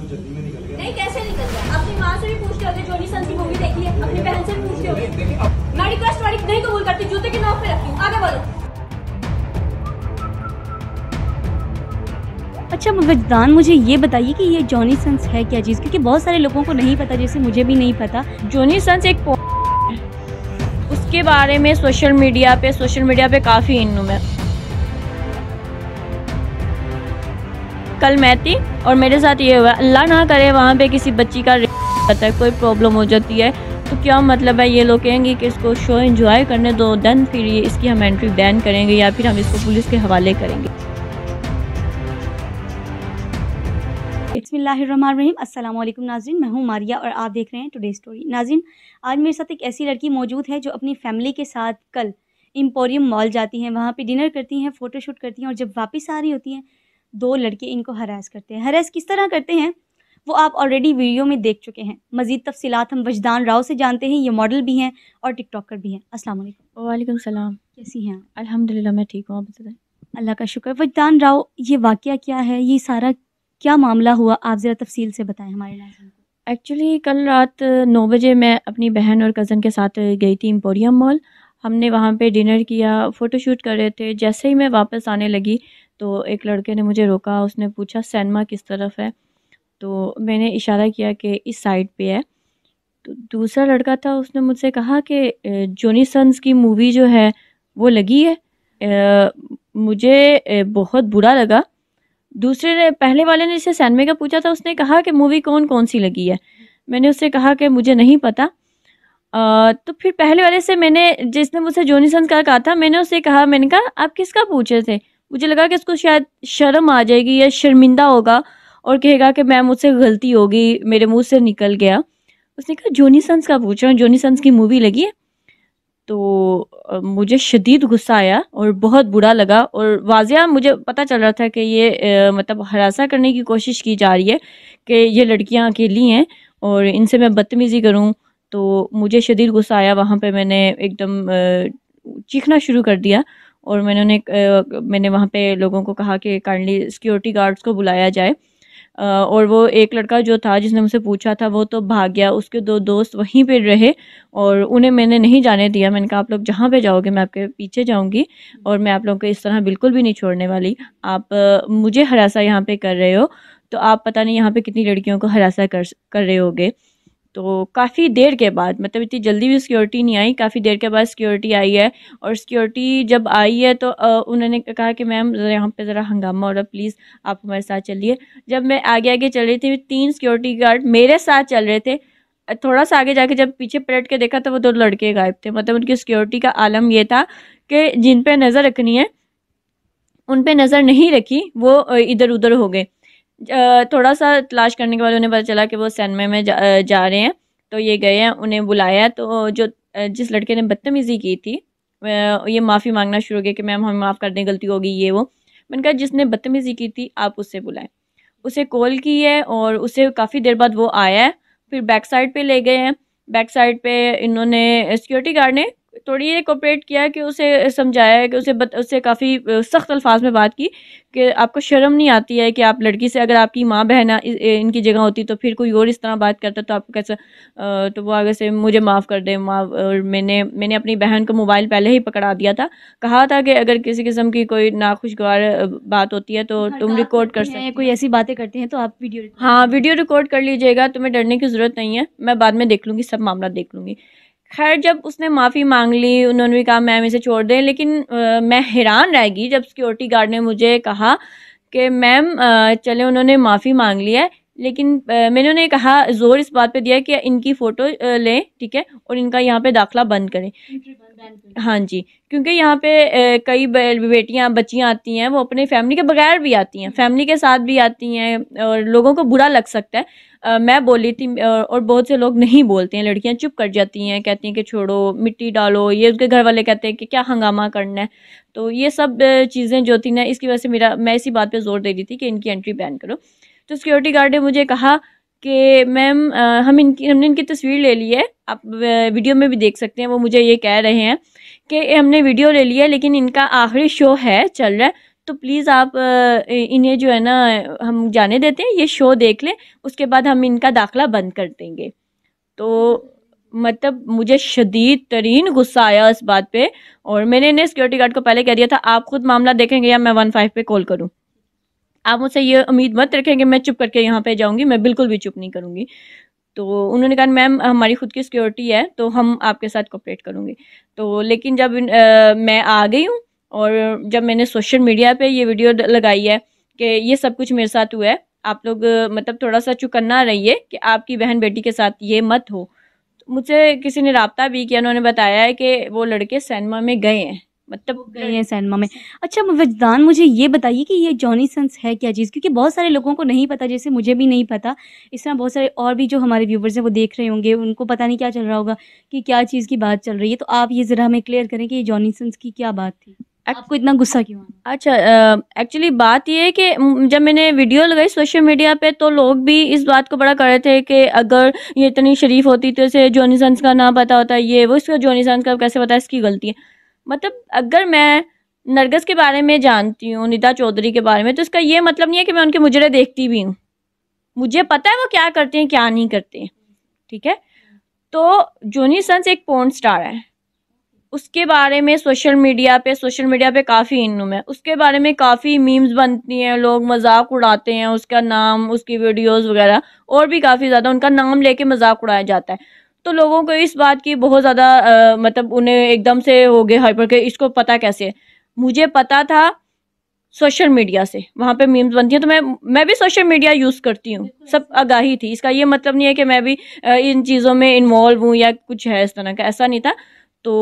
तो जल्दी में निकल गया नहीं कैसे निकल गया अपनी माँ से भी पूछते जोनी सन की मूवी देखी है अपनी बहन से भी पूछते मैं रिक्वेस्ट वाली नहीं कबूल करती जूते के पे रखती हूँ आगे अच्छा मगजदान मुझे ये बताइए कि ये जॉनी सन्स है क्या चीज़ क्योंकि बहुत सारे लोगों को नहीं पता जैसे मुझे भी नहीं पता जॉनी सन्स एक उसके बारे में सोशल मीडिया पे सोशल मीडिया पे काफ़ी इन मैं कल मैं थी और मेरे साथ ये हुआ अल्लाह ना करे वहाँ पे किसी बच्ची का है कोई प्रॉब्लम हो जाती है तो क्या मतलब है ये लोग कहेंगे कि इसको शो इंजॉय करने दो दैन फिर ये इसकी हम एंट्री बैन करेंगे या फिर हम इसको पुलिस के हवाले करेंगे अस्सलाम असल नाजिन मैं हूँ मारिया और आप देख रहे हैं टुडे स्टोरी नाजिन आज मेरे साथ एक ऐसी लड़की मौजूद है जो अपनी फैमिली के साथ कल एम्पोरियम मॉल जाती हैं वहाँ पे डिनर करती हैं फ़ोटोशूट करती हैं और जब वापस आ रही होती हैं दो लड़के इनको हरास करते हैं हरास किस तरह करते हैं वो आप ऑलरेडी वीडियो में देख चुके हैं मजीद तफसीत हम वजदान राव से जानते हैं ये मॉडल भी हैं और टिकटॉकर भी हैं अस्सलाम वालेकुम सलाम कैसी हैं अल्हम्दुलिल्लाह मैं ठीक हूँ आप बताएं अल्लाह का शुक्र वजदान राव ये वाक़ क्या है ये सारा क्या मामला हुआ आप ज़रा तफसील से बताएं हमारे एक्चुअली कल रात नौ बजे मैं अपनी बहन और कज़न के साथ गई थी एम्पोरियम मॉल हमने वहाँ पे डिनर किया फ़ोटोशूट कर रहे थे जैसे ही मैं वापस आने लगी तो एक लड़के ने मुझे रोका उसने पूछा सैनमा किस तरफ है तो मैंने इशारा किया कि इस साइड पे है तो दूसरा लड़का था उसने मुझसे कहा कि जोनी सन्स की मूवी जो है वो लगी है ए, मुझे बहुत बुरा लगा दूसरे ने पहले वाले ने जिसे सैनमे का पूछा था उसने कहा कि मूवी कौन कौन सी लगी है मैंने उससे कहा कि मुझे नहीं पता आ, तो फिर पहले वाले से मैंने जिसने मुझसे जोनी सन्स का कहा था मैंने उससे कहा मैंने कहा आप किसका पूछे थे मुझे लगा कि उसको शायद शर्म आ जाएगी या शर्मिंदा होगा और कहेगा कि मैम मुझसे गलती होगी मेरे मुंह से निकल गया उसने कहा जोनी सन्स का पूछ रहा हूँ जोनी सन्स की मूवी लगी है तो मुझे शदीद गुस्सा आया और बहुत बुरा लगा और वाजिया मुझे पता चल रहा था कि ये मतलब हरासा करने की कोशिश की जा रही है कि ये लड़कियाँ अकेली हैं और इनसे मैं बदतमीज़ी करूँ तो मुझे शदीद गुस्सा आया वहाँ पर मैंने एकदम चीखना शुरू कर दिया और मैंने उन्हें मैंने वहाँ पे लोगों को कहा कि काइंडली सिक्योरिटी गार्ड्स को बुलाया जाए और वो एक लड़का जो था जिसने मुझसे पूछा था वो तो भाग गया उसके दो दोस्त वहीं पे रहे और उन्हें मैंने नहीं जाने दिया मैंने कहा आप लोग जहाँ पे जाओगे मैं आपके पीछे जाऊँगी और मैं आप लोगों को इस तरह बिल्कुल भी नहीं छोड़ने वाली आप मुझे हरासा यहाँ पे कर रहे हो तो आप पता नहीं यहाँ पे कितनी लड़कियों को हरासा कर कर रहे होगे तो काफ़ी देर के बाद मतलब इतनी जल्दी भी सिक्योरिटी नहीं आई काफ़ी देर के बाद सिक्योरिटी आई है और सिक्योरिटी जब आई है तो उन्होंने कहा कि मैम यहाँ पे ज़रा हंगामा हो रहा प्लीज़ आप हमारे साथ चलिए जब मैं आगे आगे चल रही थी तीन सिक्योरिटी गार्ड मेरे साथ चल रहे थे थोड़ा सा आगे जाके जब पीछे पलट के देखा तो वो दो लड़के गायब थे मतलब उनकी सिक्योरिटी का आलम ये था कि जिन पर नज़र रखनी है उन पर नज़र नहीं रखी वो इधर उधर हो गए थोड़ा सा तलाश करने के बाद उन्हें पता चला कि वो सैनमे में जा, जा रहे हैं तो ये गए हैं उन्हें बुलाया तो जो जिस लड़के ने बदतमीज़ी की थी ये माफ़ी मांगना शुरू किया कि मैम हमें माफ़ कर दें गलती होगी ये वो मैंने कहा जिसने बदतमीज़ी की थी आप उससे बुलाएं उसे कॉल की है और उसे काफ़ी देर बाद वो आया है फिर बैक साइड पे ले गए हैं बैक साइड पे इन्होंने सिक्योरिटी गार्ड ने थोड़ी ये कोपरेट किया कि उसे समझाया कि उसे बत, उसे काफ़ी सख्त अल्फाज में बात की कि आपको शर्म नहीं आती है कि आप लड़की से अगर आपकी माँ बहन इनकी जगह होती तो फिर कोई और इस तरह बात करता तो आपको कैसा तो वो आगे से मुझे माफ़ कर दे माँ और मैंने मैंने अपनी बहन को मोबाइल पहले ही पकड़ा दिया था कहा था कि अगर किसी किस्म की कोई नाखुशगवार बात होती है तो तुम रिकॉर्ड कर सकते कोई ऐसी बातें करते हैं तो आप वीडियो हाँ वीडियो रिकॉर्ड कर लीजिएगा तुम्हें डरने की ज़रूरत नहीं है मैं बाद में देख लूँगी सब मामला देख लूँगी खैर जब उसने माफ़ी मांग ली उन्होंने भी कहा मैम इसे छोड़ दें लेकिन आ, मैं हैरान रह गई जब सिक्योरिटी गार्ड ने मुझे कहा कि मैम चले उन्होंने माफ़ी मांग ली है लेकिन मैंने उन्हें कहा जोर इस बात पे दिया कि इनकी फ़ोटो लें ठीक है और इनका यहाँ पे दाखला बंद करें हाँ जी क्योंकि यहाँ पे कई बेटियाँ बच्चियाँ आती हैं वो अपने फैमिली के बगैर भी आती हैं फैमिली के साथ भी आती हैं और लोगों को बुरा लग सकता है आ, मैं बोली थी और बहुत से लोग नहीं बोलते हैं लड़कियाँ चुप कर जाती हैं कहती हैं कि छोड़ो मिट्टी डालो ये उसके घर वाले कहते हैं कि क्या हंगामा करना है तो ये सब चीज़ें जो थी ना इसकी वजह से मेरा मैं इसी बात पर जोर दे रही थी कि इनकी एंट्री बैन करो तो सिक्योरिटी गार्ड ने मुझे कहा कि मैम हम इनकी हमने इनकी तस्वीर ले ली है आप वीडियो में भी देख सकते हैं वो मुझे ये कह रहे हैं कि हमने वीडियो ले लिया है लेकिन इनका आखिरी शो है चल रहा है तो प्लीज़ आप इन्हें जो है ना हम जाने देते हैं ये शो देख लें उसके बाद हम इनका दाखला बंद कर देंगे तो मतलब मुझे शदीद तरीन गुस्सा आया इस बात पे और मैंने इन्हें सिक्योरिटी गार्ड को पहले कह दिया था आप खुद मामला देखेंगे या मैं वन फाइव पर कॉल करूँ आप मुझसे ये उम्मीद मत रखें कि मैं चुप करके यहाँ पे जाऊँगी मैं बिल्कुल भी चुप नहीं करूँगी तो उन्होंने कहा मैम हमारी खुद की सिक्योरिटी है तो हम आपके साथ कॉपरेट करूँगी तो लेकिन जब आ, मैं आ गई हूँ और जब मैंने सोशल मीडिया पर ये वीडियो लगाई है कि ये सब कुछ मेरे साथ हुआ है आप लोग मतलब थोड़ा सा चुकन्ना रहिए कि आपकी बहन बेटी के साथ ये मत हो मुझसे किसी ने रबता भी किया उन्होंने बताया है कि वो लड़के सैनमा में गए हैं मतलब गई हैं सैनमा में अच्छा वजदान मुझे ये बताइए कि ये जॉनी सन्स है क्या चीज़ क्योंकि बहुत सारे लोगों को नहीं पता जैसे मुझे भी नहीं पता इस तरह बहुत सारे और भी जो हमारे व्यूवर्स हैं वो देख रहे होंगे उनको पता नहीं क्या चल रहा होगा कि क्या चीज़ की बात चल रही है तो आप ये ज़रा हमें क्लियर करें कि ये जॉनी सन्स की क्या बात थी आपको इतना गुस्सा क्यों अच्छा एक्चुअली बात यह है कि जब मैंने वीडियो लगाई सोशल मीडिया पे तो लोग भी इस बात को बड़ा कर रहे थे कि अगर ये इतनी शरीफ होती तो इसे जोनीसंस का ना पता होता ये वो इसका जोनीसंस का कैसे पता है इसकी गलती है मतलब अगर मैं नरगस के बारे में जानती हूँ निदा चौधरी के बारे में तो इसका ये मतलब नहीं है कि मैं उनके मुजरे देखती भी हूँ मुझे पता है वो क्या करते हैं क्या नहीं करते हैं ठीक है तो जोनी सन्स एक पोर्न स्टार है उसके बारे में सोशल मीडिया पे सोशल मीडिया पे काफ़ी इनम है उसके बारे में काफ़ी मीम्स बनती हैं लोग मजाक उड़ाते हैं उसका नाम उसकी वीडियोस वगैरह और भी काफ़ी ज़्यादा उनका नाम लेके मजाक उड़ाया जाता है तो लोगों को इस बात की बहुत ज़्यादा मतलब उन्हें एकदम से हो गए हाइपर के इसको पता कैसे है मुझे पता था सोशल मीडिया से वहाँ पे मीम्स बनती हैं तो मैं मैं भी सोशल मीडिया यूज़ करती हूँ सब आगाही थी इसका ये मतलब नहीं है कि मैं भी इन चीज़ों में इन्वॉल्व हूँ या कुछ है इस तरह का ऐसा नहीं था तो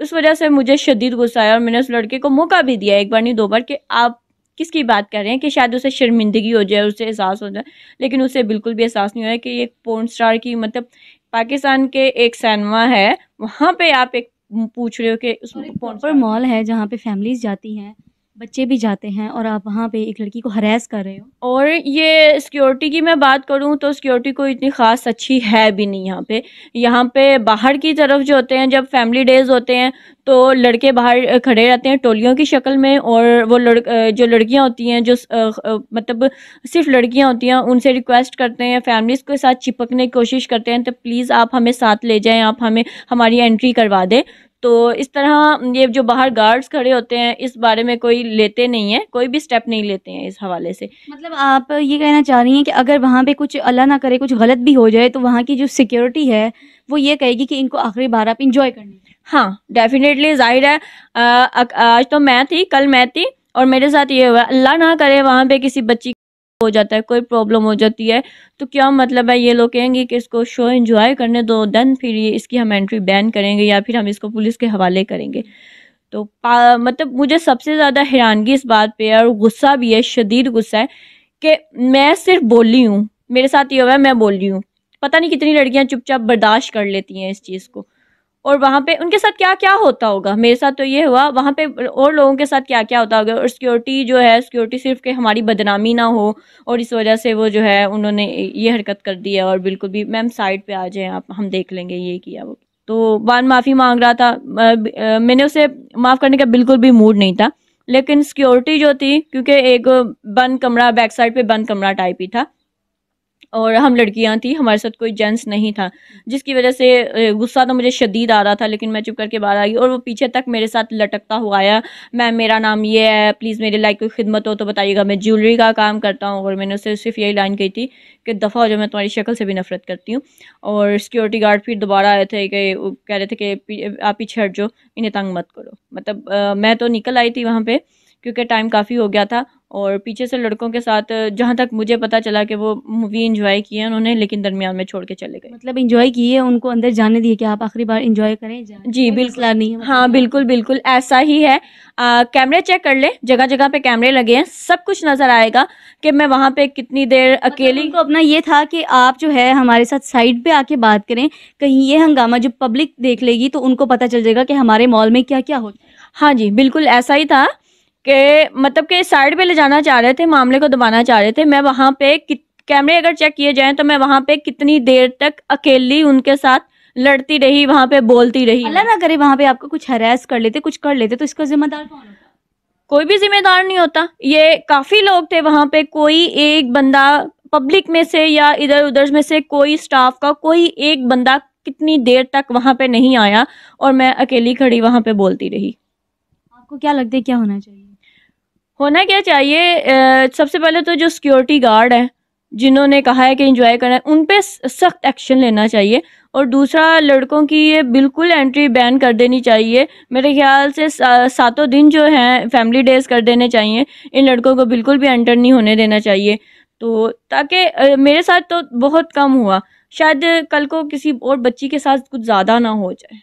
इस वजह से मुझे शदीद गुस्सा आया और मैंने उस लड़के को मौका भी दिया एक बार नहीं दो बार कि आप किसकी बात कर रहे हैं कि शायद उसे शर्मिंदगी हो जाए उसे एहसास हो जाए लेकिन उसे बिल्कुल भी एहसास नहीं हो रहा है कि एक पोर्न स्टार की मतलब पाकिस्तान के एक सैनमा है वहाँ पे आप एक पूछ रहे हो कि उसमें कौन सा मॉल है जहाँ पे फैमिलीज जाती हैं बच्चे भी जाते हैं और आप वहाँ पे एक लड़की को हरेस कर रहे हो और ये सिक्योरिटी की मैं बात करूँ तो सिक्योरिटी कोई इतनी ख़ास अच्छी है भी नहीं यहाँ पे यहाँ पे बाहर की तरफ जो होते हैं जब फैमिली डेज होते हैं तो लड़के बाहर खड़े रहते हैं टोलियों की शक्ल में और वो लड़क जो लड़कियाँ होती हैं जो मतलब सिर्फ लड़कियाँ होती हैं उनसे रिक्वेस्ट करते हैं फैमिलीज़ के साथ चिपकने की कोशिश करते हैं तो प्लीज़ आप हमें साथ ले जाएँ आप हमें हमारी एंट्री करवा दें तो इस तरह ये जो बाहर गार्ड्स खड़े होते हैं इस बारे में कोई लेते नहीं है कोई भी स्टेप नहीं लेते हैं इस हवाले से मतलब आप ये कहना चाह रही हैं कि अगर वहाँ पे कुछ अल्लाह ना करे कुछ गलत भी हो जाए तो वहाँ की जो सिक्योरिटी है वो ये कहेगी कि इनको आखिरी बार आप इंजॉय करनी हाँ डेफिनेटली जाहिर है आ, आज तो मैं थी कल मैं थी और मेरे साथ ये हुआ अल्लाह ना करे वहाँ पे किसी बच्ची हो जाता है कोई प्रॉब्लम हो जाती है तो क्या मतलब है ये लोग कहेंगे कि इसको शो इंजॉय करने दो देन फिर ये इसकी हम एंट्री बैन करेंगे या फिर हम इसको पुलिस के हवाले करेंगे तो मतलब मुझे सबसे ज़्यादा हैरानगी इस बात पर है और गुस्सा भी है शदीद गुस्सा है कि मैं सिर्फ बोली हूँ मेरे साथ ये हुआ है मैं बोल रही हूँ पता नहीं कितनी लड़कियाँ चुपचाप बर्दाश्त कर लेती हैं इस चीज़ को और वहाँ पे उनके साथ क्या क्या होता होगा मेरे साथ तो ये हुआ वहाँ पे और लोगों के साथ क्या क्या होता होगा और सिक्योरिटी जो है सिक्योरिटी सिर्फ के हमारी बदनामी ना हो और इस वजह से वो जो है उन्होंने ये हरकत कर दी है और बिल्कुल भी मैम साइड पे आ जाए आप हम देख लेंगे ये किया वो तो वन माफ़ी मांग रहा था मैंने उसे माफ़ करने का बिल्कुल भी मूड नहीं था लेकिन सिक्योरिटी जो थी क्योंकि एक बंद कमरा बैक साइड पर बंद कमरा टाइप ही था और हम लड़कियां थी हमारे साथ कोई जेंट्स नहीं था जिसकी वजह से गुस्सा तो मुझे शदीद आ रहा था लेकिन मैं चुप करके बाहर आई और वो पीछे तक मेरे साथ लटकता हुआ आया मैम मेरा नाम ये है प्लीज़ मेरे लाइक कोई खिदमत हो तो बताइएगा मैं ज्वेलरी का काम करता हूँ और मैंने उससे सिर्फ यही लाइन कही थी कि दफ़ा हो जाए मैं तुम्हारी शक्ल से भी नफरत करती हूँ और सिक्योरिटी गार्ड फिर दोबारा आए थे कि कह रहे थे कि आप पीछे हट जाओ इन्हें तंग मत करो मतलब मैं तो निकल आई थी वहाँ पर क्योंकि टाइम काफ़ी हो गया था और पीछे से लड़कों के साथ जहाँ तक मुझे पता चला कि वो मूवी इंजॉय की है उन्होंने लेकिन दरमियान में छोड़ के चले गए मतलब इंजॉय की है उनको अंदर जाने दिए कि आप आखिरी बार इंजॉय करें जी बिल्कुल नहीं है मतलब हाँ बिल्कुल बिल्कुल ऐसा ही है कैमरे चेक कर ले जगह जगह पे कैमरे लगे हैं सब कुछ नजर आएगा कि मैं वहाँ पे कितनी देर मतलब अकेली को अपना ये था कि आप जो है हमारे साथ साइड पे आके बात करें कहीं ये हंगामा जो पब्लिक देख लेगी तो उनको पता चल जाएगा कि हमारे मॉल में क्या क्या हो हाँ जी बिल्कुल ऐसा ही था के मतलब कि साइड पे ले जाना चाह रहे थे मामले को दबाना चाह रहे थे मैं वहां पे कैमरे अगर चेक किए जाए तो मैं वहां पे कितनी देर तक अकेली उनके साथ लड़ती रही वहाँ पे बोलती रही अल्लाह ना करे वहाँ पे आपको कुछ हरास कर लेते कुछ कर लेते तो इसका जिम्मेदार कौन होता कोई भी जिम्मेदार नहीं होता ये काफी लोग थे वहां पे कोई एक बंदा पब्लिक में से या इधर उधर में से कोई स्टाफ का कोई एक बंदा कितनी देर तक वहां पे नहीं आया और मैं अकेली खड़ी वहां पे बोलती रही आपको क्या लगता है क्या होना चाहिए होना क्या चाहिए सबसे पहले तो जो सिक्योरिटी गार्ड हैं जिन्होंने कहा है कि इंजॉय करना है उन पर सख्त एक्शन लेना चाहिए और दूसरा लड़कों की ये बिल्कुल एंट्री बैन कर देनी चाहिए मेरे ख्याल से सातों दिन जो हैं फैमिली डेज कर देने चाहिए इन लड़कों को बिल्कुल भी एंटर नहीं होने देना चाहिए तो ताकि मेरे साथ तो बहुत कम हुआ शायद कल को किसी और बच्ची के साथ कुछ ज़्यादा ना हो जाए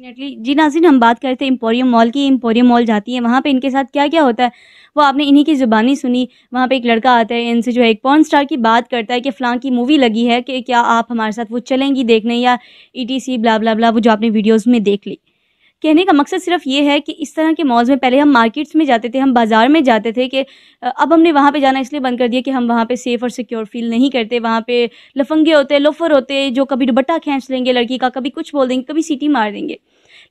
डेफिनेटली जी नाजिन हम बात करते हैं एम्पोरियम मॉल की एम्पोरियम मॉल जाती है वहाँ पे इनके साथ क्या क्या होता है वो आपने इन्हीं की ज़ुबानी सुनी वहाँ पे एक लड़का आता है इनसे जो है एक पॉन स्टार की बात करता है कि फ़लाँ की मूवी लगी है कि क्या आप हमारे साथ वो चलेंगी देखने या ई टी सी ब्ला ब्ला ब्ला वो जो आपने वीडियोज़ में देख ली कहने का मकसद सिर्फ ये है कि इस तरह के मॉल्स में पहले हम मार्केट्स में जाते थे हम बाज़ार में जाते थे कि अब हमने वहाँ पे जाना इसलिए बंद कर दिया कि हम वहाँ पे सेफ़ और सिक्योर फील नहीं करते वहाँ पे लफंगे होते लोफर होते जो कभी दुबट्टा खींच लेंगे लड़की का कभी कुछ बोल देंगे कभी सीटी मार देंगे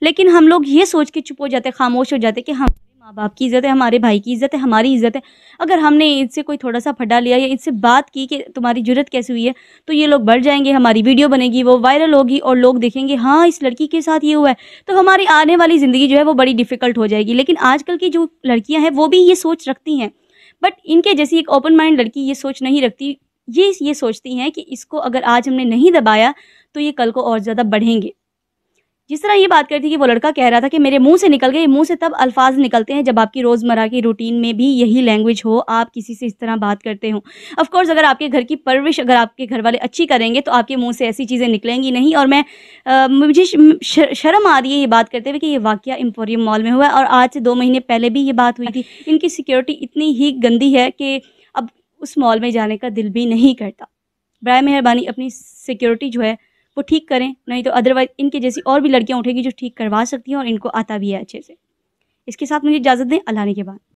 लेकिन हम लोग ये सोच के चुप हो जाते खामोश हो जाते कि हम माँ बाप की इज़्ज़त है हमारे भाई की इज़्ज़त है हमारी इज़्ज़त है अगर हमने इनसे कोई थोड़ा सा फटा लिया या इनसे बात की कि तुम्हारी जरूरत कैसी हुई है तो ये लोग बढ़ जाएंगे हमारी वीडियो बनेगी वो वायरल होगी और लोग देखेंगे हाँ इस लड़की के साथ ये हुआ है तो हमारी आने वाली ज़िंदगी जो है वो बड़ी डिफ़िकल्ट हो जाएगी लेकिन आजकल की जो लड़कियाँ हैं वो भी ये सोच रखती हैं बट इनके जैसी एक ओपन माइंड लड़की ये सोच नहीं रखती ये ये सोचती हैं कि इसको अगर आज हमने नहीं दबाया तो ये कल को और ज़्यादा बढ़ेंगे जिस तरह ये बात करती कि वो लड़का कह रहा था कि मेरे मुंह से निकल गए मुंह से तब अल्फाज निकलते हैं जब आपकी रोज़मर्रा की रूटीन में भी यही लैंग्वेज हो आप किसी से इस तरह बात करते हो ऑफकोर्स अगर आपके घर की परवरिश अगर आपके घर वाले अच्छी करेंगे तो आपके मुंह से ऐसी चीज़ें निकलेंगी नहीं और मैं आ, मुझे शर्म आ रही है ये बात करते हुए कि ये वाक्य एम्पोरियम मॉल में हुआ और आज से दो महीने पहले भी ये बात हुई थी इनकी सिक्योरिटी इतनी ही गंदी है कि अब उस मॉल में जाने का दिल भी नहीं करता बर मेहरबानी अपनी सिक्योरिटी जो है को ठीक करें नहीं तो अदरवाइज इनके जैसी और भी लड़कियाँ उठेगी जो ठीक करवा सकती हैं और इनको आता भी है अच्छे से इसके साथ मुझे इजाज़त दें अल्लाह के बाद